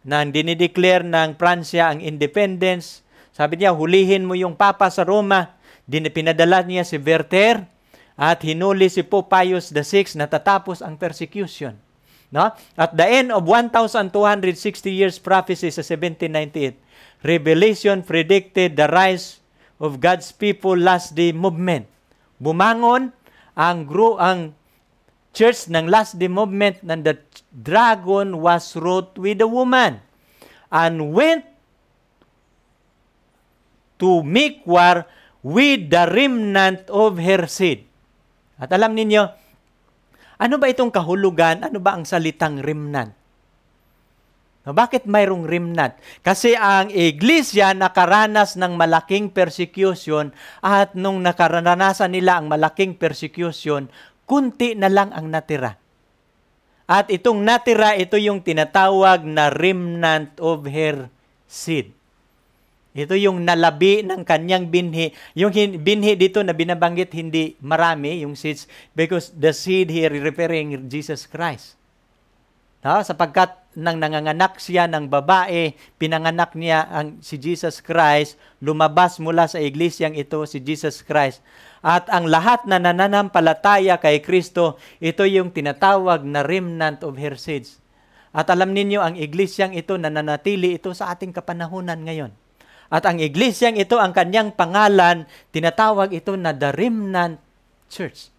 nang dinideclare ng Pransya ang independence. Sabi niya, hulihin mo yung Papa sa Roma. Dinipinadala niya si Werther at hinuli si Pope Pius VI natatapos ang persecution. No? At the end of 1,260 years prophecy sa 1798, Revelation predicted the rise of God's people last day movement. Bumangon ang, gro- ang church ng Last Day Movement na the dragon was wrought with the woman and went to make war with the remnant of her seed. At alam ninyo, ano ba itong kahulugan? Ano ba ang salitang remnant? No, bakit mayroong remnant? Kasi ang iglesia nakaranas ng malaking persecution at nung nakaranasan nila ang malaking persecution, kunti na lang ang natira. At itong natira, ito yung tinatawag na remnant of her seed. Ito yung nalabi ng kanyang binhi. Yung binhi dito na binabanggit, hindi marami yung seeds because the seed here referring Jesus Christ. No? Sapagkat nang nanganganak siya ng babae, pinanganak niya ang si Jesus Christ, lumabas mula sa iglesyang ito si Jesus Christ. At ang lahat na nananampalataya kay Kristo, ito yung tinatawag na remnant of Hersage. At alam ninyo, ang iglesyang ito nananatili ito sa ating kapanahunan ngayon. At ang iglesyang ito, ang kanyang pangalan, tinatawag ito na the remnant church.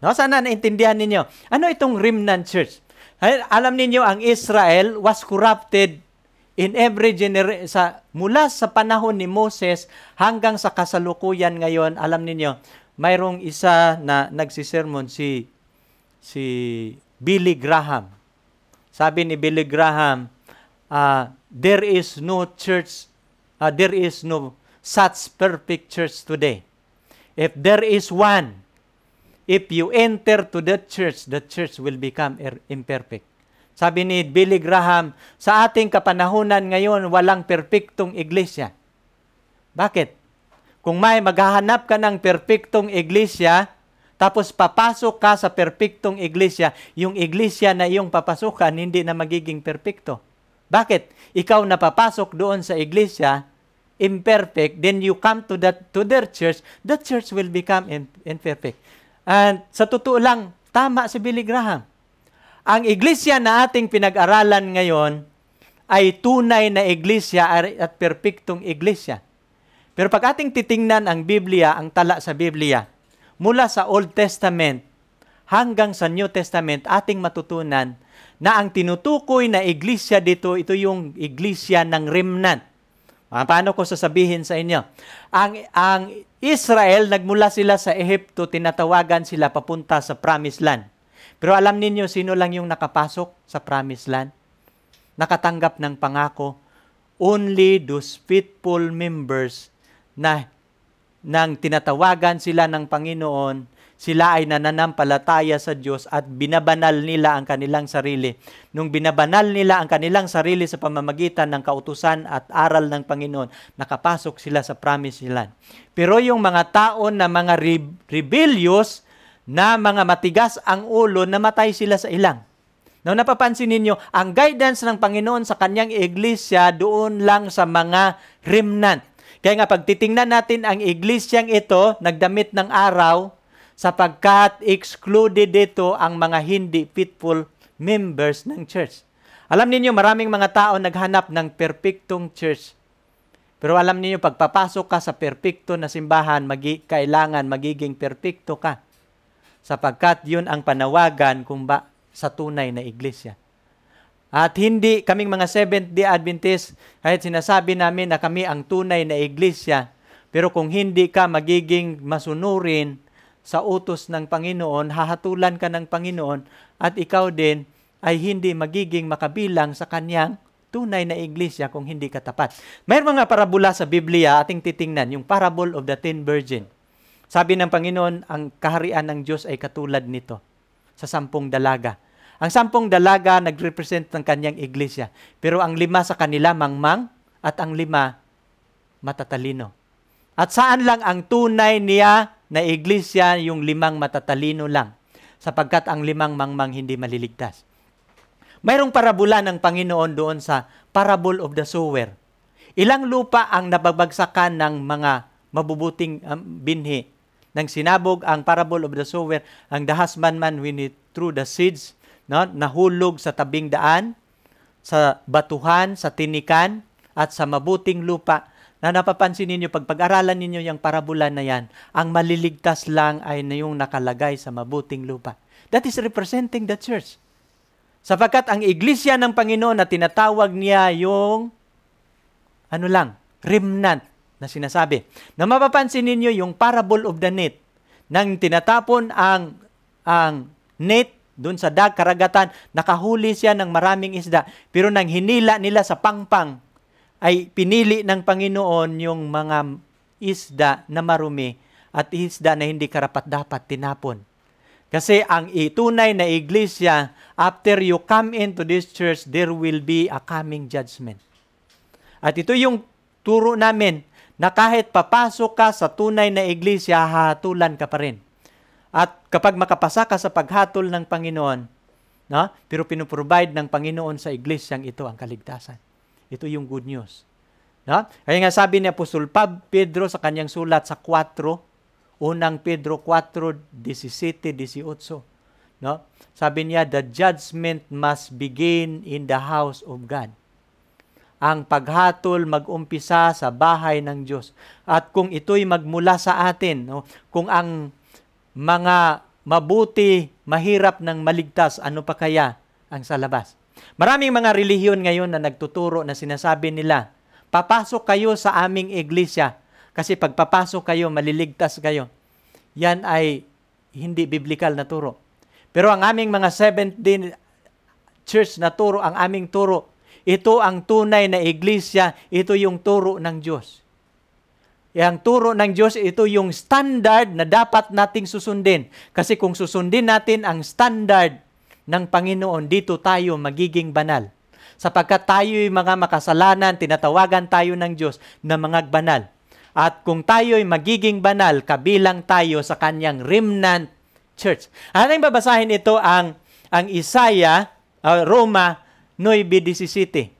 No, sana naintindihan ninyo. Ano itong remnant church? Alam ninyo, ang Israel was corrupted in every generation. Sa, mula sa panahon ni Moses hanggang sa kasalukuyan ngayon, alam ninyo, mayroong isa na nagsisermon si, si Billy Graham. Sabi ni Billy Graham, uh, there is no church, uh, there is no such perfect church today. If there is one, If you enter to the church, the church will become er, imperfect. Sabi ni Billy Graham, sa ating kapanahunan ngayon, walang perpektong iglesia. Bakit? Kung may maghahanap ka ng perpektong iglesia, tapos papasok ka sa perpektong iglesia, yung iglesia na iyong papasukan hindi na magiging perpekto. Bakit? Ikaw na papasok doon sa iglesia, imperfect, then you come to that to their church, the church will become imperfect. And sa totoo lang, tama si Billy Graham. Ang iglesia na ating pinag-aralan ngayon ay tunay na iglesia at perpektong iglesia. Pero pag ating titingnan ang Biblia, ang tala sa Biblia, mula sa Old Testament hanggang sa New Testament, ating matutunan na ang tinutukoy na iglesia dito, ito yung iglesia ng remnant. Ah, paano ko sasabihin sa inyo? Ang, ang Israel, nagmula sila sa Ehipto, tinatawagan sila papunta sa Promised Land. Pero alam ninyo sino lang yung nakapasok sa Promised Land? Nakatanggap ng pangako, only those faithful members na nang tinatawagan sila ng Panginoon sila ay nananampalataya sa Diyos at binabanal nila ang kanilang sarili. Nung binabanal nila ang kanilang sarili sa pamamagitan ng kautusan at aral ng Panginoon, nakapasok sila sa promise land. Pero yung mga tao na mga re- rebellious, na mga matigas ang ulo, namatay sila sa ilang. Now, napapansin ninyo, ang guidance ng Panginoon sa kanyang iglesia doon lang sa mga remnant. Kaya nga, pag titingnan natin ang iglesyang ito, nagdamit ng araw, sapagkat excluded dito ang mga hindi fitful members ng church. Alam niyo maraming mga tao naghanap ng perfectong church. Pero alam niyo pagpapasok ka sa perpekto na simbahan, magi- kailangan magiging perpekto ka. Sapagkat yun ang panawagan kung ba sa tunay na iglesia. At hindi kaming mga Seventh-day Adventist, kahit sinasabi namin na kami ang tunay na iglesia, pero kung hindi ka magiging masunurin sa utos ng Panginoon, hahatulan ka ng Panginoon at ikaw din ay hindi magiging makabilang sa kanyang tunay na iglesia kung hindi ka tapat. May mga parabola sa Biblia ating titingnan, yung parable of the ten virgin. Sabi ng Panginoon, ang kaharian ng Diyos ay katulad nito sa sampung dalaga. Ang sampung dalaga nagrepresent ng kanyang iglesia, pero ang lima sa kanila mangmang at ang lima matatalino. At saan lang ang tunay niya na iglesia yung limang matatalino lang, sapagkat ang limang mangmang hindi maliligtas. Mayroong parabola ng Panginoon doon sa Parable of the Sower. Ilang lupa ang nababagsakan ng mga mabubuting um, binhi. Nang sinabog ang Parable of the Sower, ang the husbandman when he threw the seeds, no, nahulog sa tabing daan, sa batuhan, sa tinikan, at sa mabuting lupa na napapansin ninyo pag pag-aralan ninyo yung parabola na yan, ang maliligtas lang ay na yung nakalagay sa mabuting lupa. That is representing the church. Sapagkat ang iglesia ng Panginoon na tinatawag niya yung ano lang, remnant na sinasabi. Na mapapansin ninyo yung parable of the net nang tinatapon ang ang net doon sa dag karagatan, nakahuli siya ng maraming isda. Pero nang hinila nila sa pangpang ay pinili ng Panginoon yung mga isda na marumi at isda na hindi karapat dapat tinapon. Kasi ang itunay na iglesia, after you come into this church, there will be a coming judgment. At ito yung turo namin na kahit papasok ka sa tunay na iglesia, hatulan ka pa rin. At kapag makapasa ka sa paghatol ng Panginoon, no? pero pinuprovide ng Panginoon sa iglesyang ito ang kaligtasan. Ito yung good news. No? Kaya nga sabi ni Apostol Pab, Pedro sa kanyang sulat sa 4, unang Pedro 4, 17, 18. No? Sabi niya, the judgment must begin in the house of God. Ang paghatol magumpisa sa bahay ng Diyos. At kung ito'y magmula sa atin, no? kung ang mga mabuti, mahirap ng maligtas, ano pa kaya ang sa labas? Maraming mga relihiyon ngayon na nagtuturo na sinasabi nila, papasok kayo sa aming iglesia kasi pagpapasok kayo, maliligtas kayo. Yan ay hindi biblikal na turo. Pero ang aming mga Seventh Day Church na turo, ang aming turo, ito ang tunay na iglesia, ito yung turo ng Diyos. Yang eh, turo ng Diyos, ito yung standard na dapat nating susundin. Kasi kung susundin natin ang standard ng Panginoon, dito tayo magiging banal. Sapagkat tayo'y mga makasalanan, tinatawagan tayo ng Diyos na mga banal. At kung tayo'y magiging banal, kabilang tayo sa kanyang remnant church. Ating babasahin ito ang ang Isaiah, uh, Roma 9:17.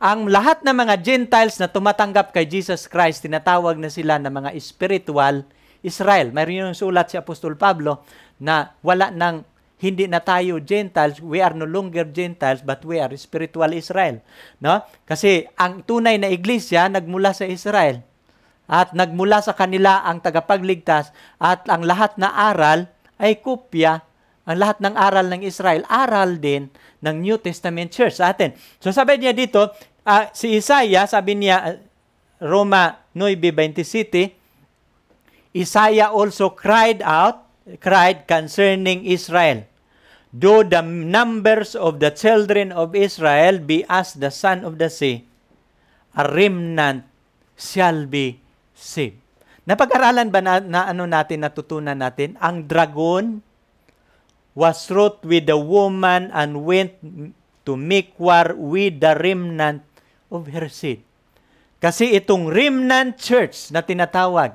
Ang lahat ng mga Gentiles na tumatanggap kay Jesus Christ, tinatawag na sila ng mga spiritual Israel. Mayroon yung sulat si Apostol Pablo na wala ng hindi na tayo Gentiles, we are no longer Gentiles but we are spiritual Israel, no? Kasi ang tunay na iglesia nagmula sa Israel at nagmula sa kanila ang tagapagligtas at ang lahat na aral ay kopya ang lahat ng aral ng Israel, aral din ng New Testament Church sa atin. So sabi niya dito, uh, si Isaiah, sabi niya, Roma 9.27, Isaiah also cried out, cried concerning Israel, Do the numbers of the children of Israel be as the son of the sea, a remnant shall be saved. Napag-aralan ba na, na ano natin, natutunan natin? Ang dragon was wrought with the woman and went to make war with the remnant of her seed. Kasi itong remnant church na tinatawag,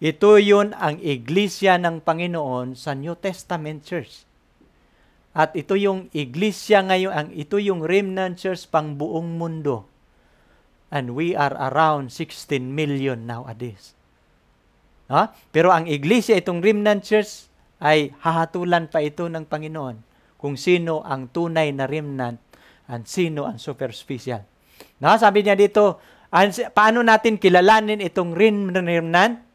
ito yun ang iglesia ng Panginoon sa New Testament Church. At ito yung iglesia ngayon, ang ito yung remnant church pang buong mundo. And we are around 16 million nowadays. Ha? Pero ang iglesia, itong remnant church, ay hahatulan pa ito ng Panginoon kung sino ang tunay na remnant and sino ang superficial. No, sabi niya dito, paano natin kilalanin itong remnant?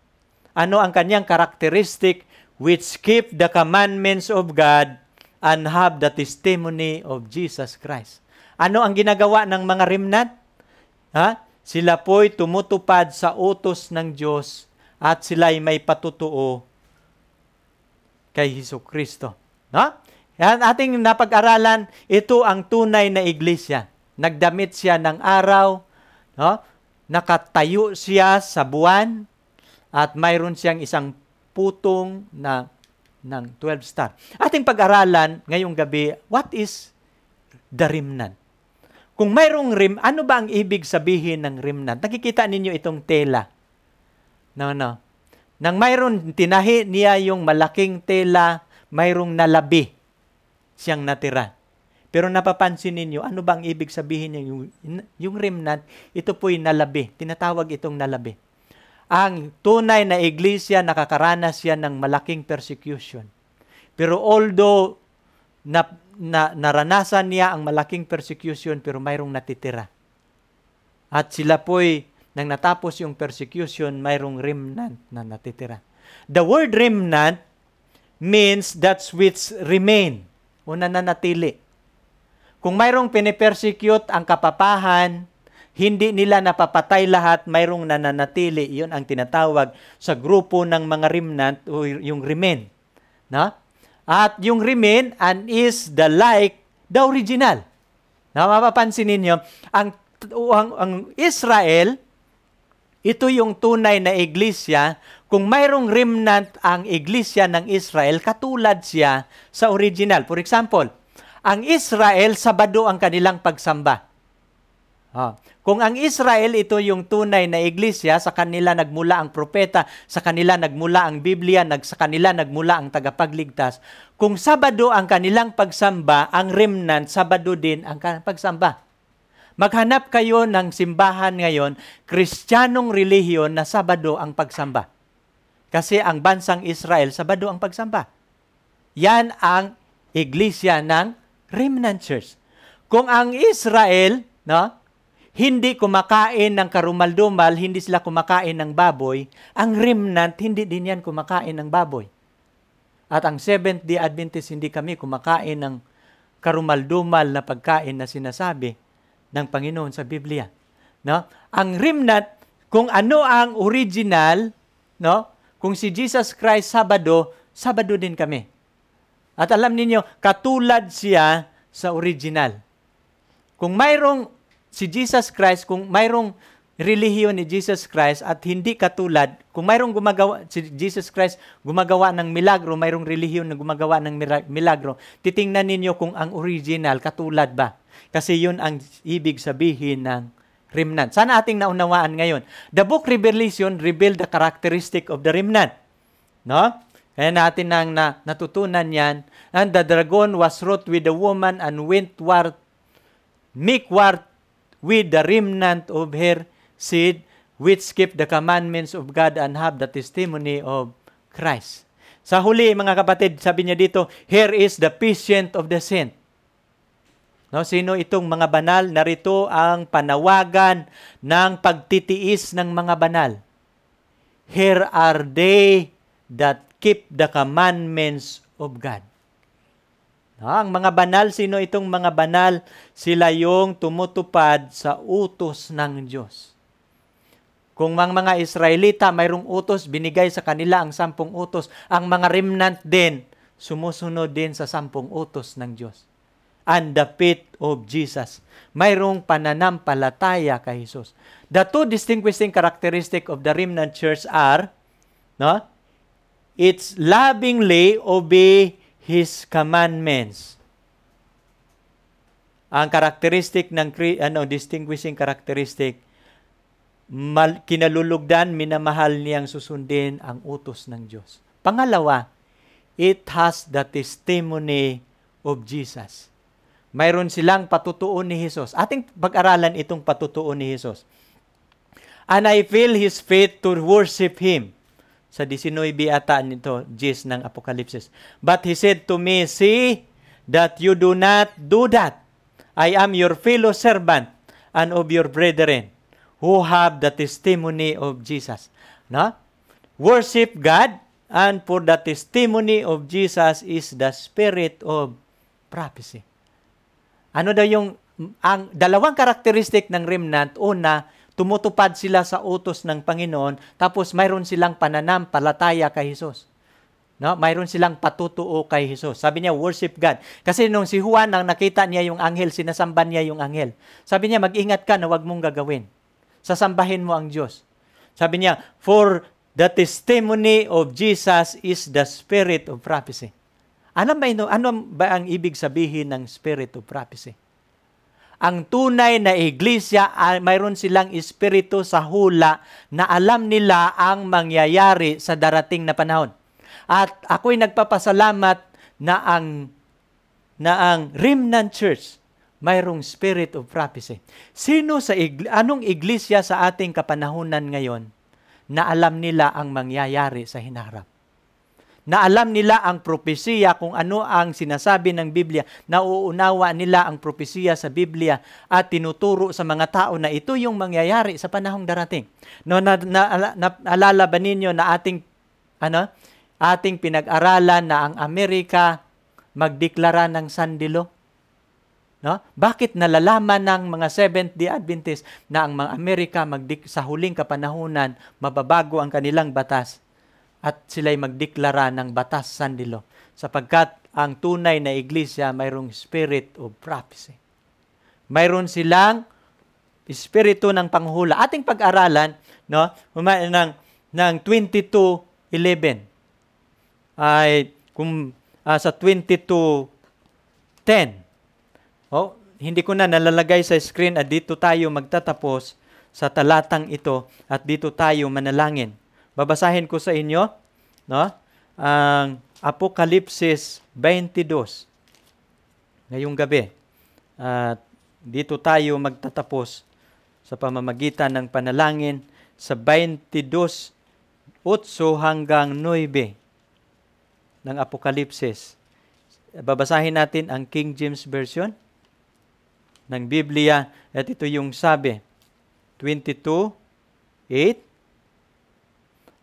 ano ang kanyang characteristic which keep the commandments of God and have the testimony of Jesus Christ. Ano ang ginagawa ng mga remnant? Ha? Sila po'y tumutupad sa utos ng Diyos at sila'y may patutuo kay Hesus Kristo. No? Yan ating napag-aralan, ito ang tunay na iglesia. Nagdamit siya ng araw, no? nakatayo siya sa buwan, at mayroon siyang isang putong na ng 12 star. Ating pag-aralan ngayong gabi, what is the remnant? Kung mayroong rim, ano ba ang ibig sabihin ng remnant? Nakikita ninyo itong tela. No, no. Nang mayroon, tinahi niya yung malaking tela, mayroong nalabi siyang natira. Pero napapansin ninyo, ano ba ang ibig sabihin niya yung, yung remnant? Ito po'y nalabi. Tinatawag itong nalabi ang tunay na iglesia nakakaranas yan ng malaking persecution. Pero although na, na, naranasan niya ang malaking persecution pero mayroong natitira. At sila po'y nang natapos yung persecution, mayroong remnant na natitira. The word remnant means that which remain o nananatili. Kung mayroong pinipersecute ang kapapahan, hindi nila napapatay lahat, mayroong nananatili. Yun ang tinatawag sa grupo ng mga remnant o yung remain. Na? At yung remain and is the like the original. Na mapapansin ninyo, ang, ang, ang Israel, ito yung tunay na iglesia. Kung mayroong remnant ang iglesia ng Israel, katulad siya sa original. For example, ang Israel, Sabado ang kanilang pagsamba. Ah. Kung ang Israel ito yung tunay na iglesia, sa kanila nagmula ang propeta, sa kanila nagmula ang Biblia, nag, sa kanila nagmula ang tagapagligtas. Kung Sabado ang kanilang pagsamba, ang remnant, Sabado din ang pagsamba. Maghanap kayo ng simbahan ngayon, Kristiyanong relihiyon na Sabado ang pagsamba. Kasi ang bansang Israel, Sabado ang pagsamba. Yan ang iglesia ng remnant church. Kung ang Israel, no, hindi kumakain ng karumaldumal, hindi sila kumakain ng baboy, ang remnant, hindi din yan kumakain ng baboy. At ang Seventh-day Adventist, hindi kami kumakain ng karumaldumal na pagkain na sinasabi ng Panginoon sa Biblia. No? Ang remnant, kung ano ang original, no? kung si Jesus Christ Sabado, Sabado din kami. At alam ninyo, katulad siya sa original. Kung mayroong si Jesus Christ, kung mayroong relihiyon ni Jesus Christ at hindi katulad, kung mayroong gumagawa, si Jesus Christ gumagawa ng milagro, mayroong relihiyon na gumagawa ng milagro, titingnan ninyo kung ang original katulad ba. Kasi yun ang ibig sabihin ng remnant. Sana ating naunawaan ngayon. The book Revelation reveal the characteristic of the remnant. No? Kaya natin nang na, natutunan yan. And the dragon was wroth with the woman and went war, make war with the remnant of her seed, which keep the commandments of God and have the testimony of Christ. Sa huli, mga kapatid, sabi niya dito, here is the patient of the saint. No, sino itong mga banal? Narito ang panawagan ng pagtitiis ng mga banal. Here are they that keep the commandments of God. Ha, ang mga banal, sino itong mga banal? Sila yung tumutupad sa utos ng Diyos. Kung ang mga Israelita mayroong utos, binigay sa kanila ang sampung utos. Ang mga remnant din, sumusunod din sa sampung utos ng Diyos. And the pit of Jesus. Mayroong pananampalataya kay Jesus. The two distinguishing characteristic of the remnant church are, no? It's lovingly obey His commandments. Ang karakteristik ng ano distinguishing characteristic mal, kinalulugdan minamahal niyang susundin ang utos ng Diyos. Pangalawa, it has the testimony of Jesus. Mayroon silang patutuo ni Jesus. Ating pag-aralan itong patutuo ni Jesus. And I feel His faith to worship Him sa 19 ata nito, Gs ng Apokalipsis. But he said to me, See that you do not do that. I am your fellow servant and of your brethren who have the testimony of Jesus. No? Worship God and for the testimony of Jesus is the spirit of prophecy. Ano daw yung ang dalawang karakteristik ng remnant? Una, Tumutupad sila sa utos ng Panginoon, tapos mayroon silang pananampalataya kay Jesus. No? Mayroon silang patutuo kay Jesus. Sabi niya, worship God. Kasi nung si Juan, nang nakita niya yung anghel, sinasamba niya yung anghel. Sabi niya, mag-ingat ka na huwag mong gagawin. Sasambahin mo ang Diyos. Sabi niya, for the testimony of Jesus is the spirit of prophecy. Ano ba, ano ba ang ibig sabihin ng spirit of prophecy? ang tunay na iglesia ay mayroon silang espiritu sa hula na alam nila ang mangyayari sa darating na panahon. At ako'y nagpapasalamat na ang na ang remnant church mayroong spirit of prophecy. Sino sa igl- anong iglesia sa ating kapanahunan ngayon na alam nila ang mangyayari sa hinaharap? na alam nila ang propesiya, kung ano ang sinasabi ng Biblia, nauunawa nila ang propesiya sa Biblia at tinuturo sa mga tao na ito yung mangyayari sa panahong darating. No, na, na, na, alala ba ninyo na ating, ano, ating pinag-aralan na ang Amerika magdeklara ng sandilo? No? Bakit nalalaman ng mga Seventh-day Adventist na ang mga Amerika magdik- sa huling kapanahunan mababago ang kanilang batas? at sila'y magdeklara ng batas sandilo sapagkat ang tunay na iglesia mayroong spirit of prophecy. Mayroon silang espiritu ng panghula. Ating pag-aralan no, ng, ng 22.11 ay kung uh, sa 22.10 oh, hindi ko na nalalagay sa screen at dito tayo magtatapos sa talatang ito at dito tayo manalangin. Babasahin ko sa inyo, no? Ang Apokalipsis 22 ngayong gabi. At dito tayo magtatapos sa pamamagitan ng panalangin sa 22:8 hanggang 9 ng Apokalipsis. Babasahin natin ang King James Version ng Biblia at ito yung sabi 22:8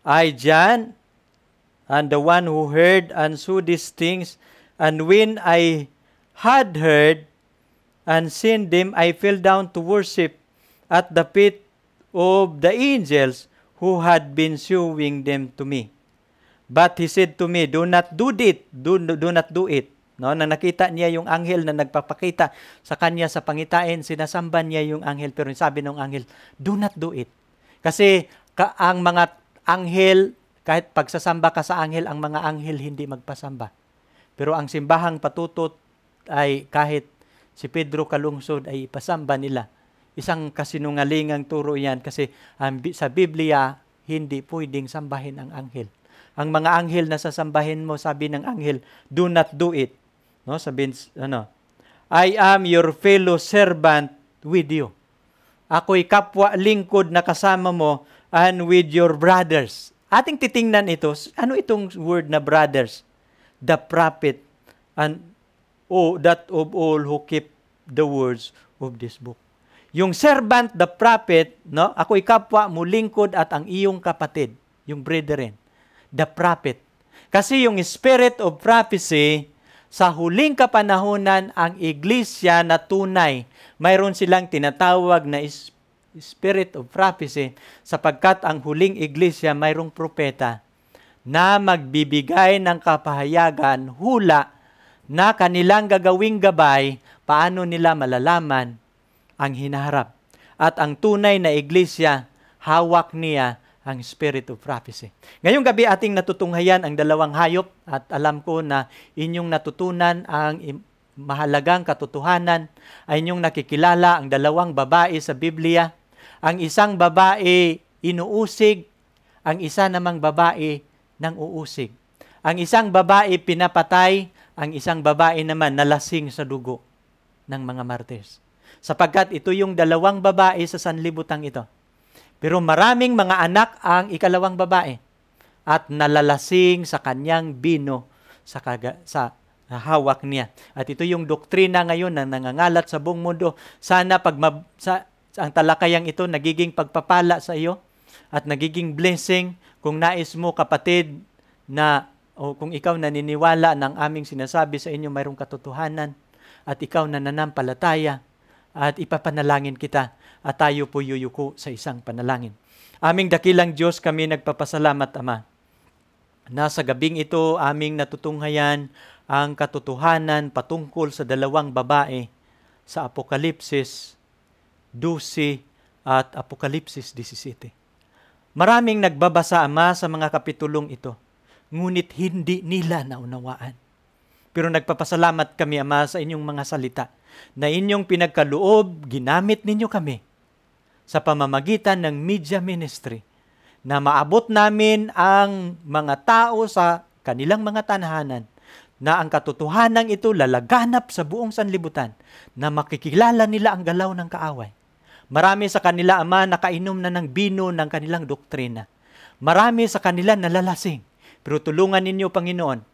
I, John, and the one who heard and saw these things, and when I had heard and seen them, I fell down to worship at the feet of the angels who had been showing them to me. But he said to me, do not do it, do, do not do it. No, na nakita niya yung anghel na nagpapakita sa kanya sa pangitain, sinasamba niya yung anghel. Pero sabi ng anghel, do not do it. Kasi ka, ang mga Anghel, kahit pagsasamba ka sa anghel, ang mga anghel hindi magpasamba. Pero ang simbahang patutot ay kahit si Pedro Kalungsod ay ipasamba nila. Isang kasinungalingang turo yan kasi um, sa Biblia, hindi pwedeng sambahin ang anghel. Ang mga anghel na sasambahin mo, sabi ng anghel, do not do it. No, sabihin, ano, I am your fellow servant with you. Ako'y kapwa lingkod na kasama mo and with your brothers. Ating titingnan ito, ano itong word na brothers? The prophet and oh, that of all who keep the words of this book. Yung servant, the prophet, no? ako'y kapwa mo, lingkod at ang iyong kapatid, yung brethren, the prophet. Kasi yung spirit of prophecy, sa huling kapanahonan, ang iglesia na tunay, mayroon silang tinatawag na spirit of prophecy sapagkat ang huling iglesia mayroong propeta na magbibigay ng kapahayagan, hula na kanilang gagawing gabay paano nila malalaman ang hinaharap. At ang tunay na iglesia, hawak niya ang spirit of prophecy. Ngayong gabi ating natutunghayan ang dalawang hayop at alam ko na inyong natutunan ang mahalagang katotohanan ay inyong nakikilala ang dalawang babae sa Biblia ang isang babae inuusig, ang isa namang babae nang uusig. Ang isang babae pinapatay, ang isang babae naman nalasing sa dugo ng mga martes. Sapagkat ito yung dalawang babae sa sanlibutan ito. Pero maraming mga anak ang ikalawang babae at nalalasing sa kanyang bino sa, kaga, sa hawak niya. At ito yung doktrina ngayon na nangangalat sa buong mundo. Sana pag ma- sa, ang talakayang ito nagiging pagpapala sa iyo at nagiging blessing kung nais mo kapatid na o kung ikaw naniniwala ng aming sinasabi sa inyo mayroong katotohanan at ikaw nananampalataya at ipapanalangin kita at tayo po yuyuko sa isang panalangin. Aming dakilang Diyos kami nagpapasalamat Ama. Nasa gabing ito aming natutunghayan ang katotohanan patungkol sa dalawang babae sa Apokalipsis 12 at Apokalipsis 17. Maraming nagbabasa ama sa mga kapitulong ito, ngunit hindi nila naunawaan. Pero nagpapasalamat kami ama sa inyong mga salita na inyong pinagkaloob, ginamit ninyo kami sa pamamagitan ng media ministry na maabot namin ang mga tao sa kanilang mga tanhanan na ang katotohanan ito lalaganap sa buong sanlibutan na makikilala nila ang galaw ng kaaway Marami sa kanila, Ama, nakainom na ng bino ng kanilang doktrina. Marami sa kanila nalalasing. Pero tulungan ninyo, Panginoon,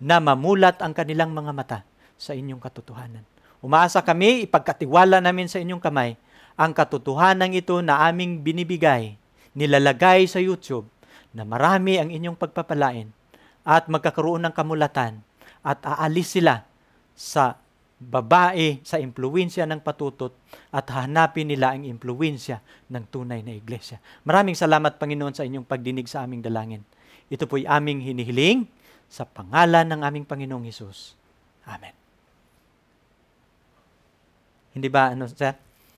na mamulat ang kanilang mga mata sa inyong katotohanan. Umaasa kami, ipagkatiwala namin sa inyong kamay ang katotohanan ito na aming binibigay, nilalagay sa YouTube, na marami ang inyong pagpapalain at magkakaroon ng kamulatan at aalis sila sa babae sa impluensya ng patutot at hanapin nila ang impluensya ng tunay na iglesia. Maraming salamat Panginoon sa inyong pagdinig sa aming dalangin. Ito po'y aming hinihiling sa pangalan ng aming Panginoong Hesus. Amen. Hindi ba ano, sir?